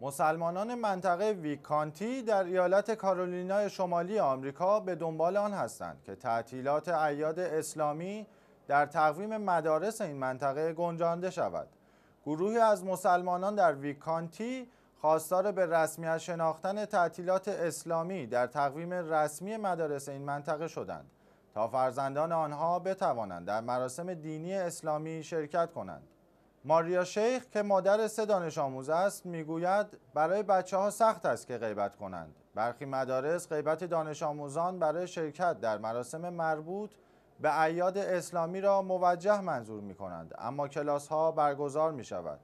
مسلمانان منطقه ویکانتی در ایالت کارولینای شمالی آمریکا به دنبال آن هستند که تعطیلات ایاد اسلامی در تقویم مدارس این منطقه گنجانده شود. گروهی از مسلمانان در ویکانتی خواستار به رسمیت شناختن تعطیلات اسلامی در تقویم رسمی مدارس این منطقه شدند تا فرزندان آنها بتوانند در مراسم دینی اسلامی شرکت کنند. ماریا شیخ که مادر سه دانش آموز است میگوید برای بچه ها سخت است که غیبت کنند برخی مدارس غیبت دانش آموزان برای شرکت در مراسم مربوط به عیاد اسلامی را موجه منظور می کنند اما کلاس ها برگزار می شود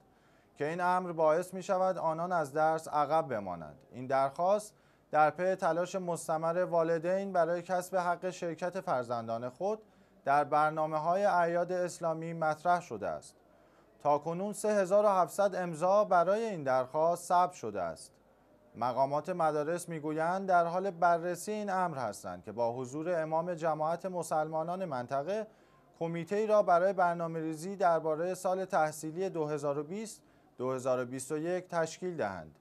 که این امر باعث می شود آنان از درس عقب بمانند این درخواست در پی تلاش مستمر والدین برای کسب حق شرکت فرزندان خود در برنامه های عیاد اسلامی مطرح شده است تاکنون 3700 امضا برای این درخواست ثبت شده است. مقامات مدارس میگویند در حال بررسی این امر هستند که با حضور امام جماعت مسلمانان منطقه کمیته ای را برای برنامه ریزی درباره سال تحصیلی 2020 2021 تشکیل دهند.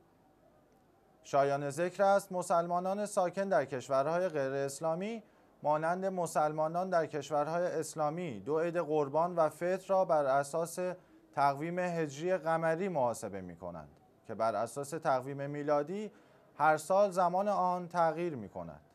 شایان ذکر است مسلمانان ساکن در کشورهای غیر اسلامی مانند مسلمانان در کشورهای اسلامی دو عید قربان و فطر را بر اساس تقویم هجری قمری محاسبه می کنند که بر اساس تقویم میلادی هر سال زمان آن تغییر می کند.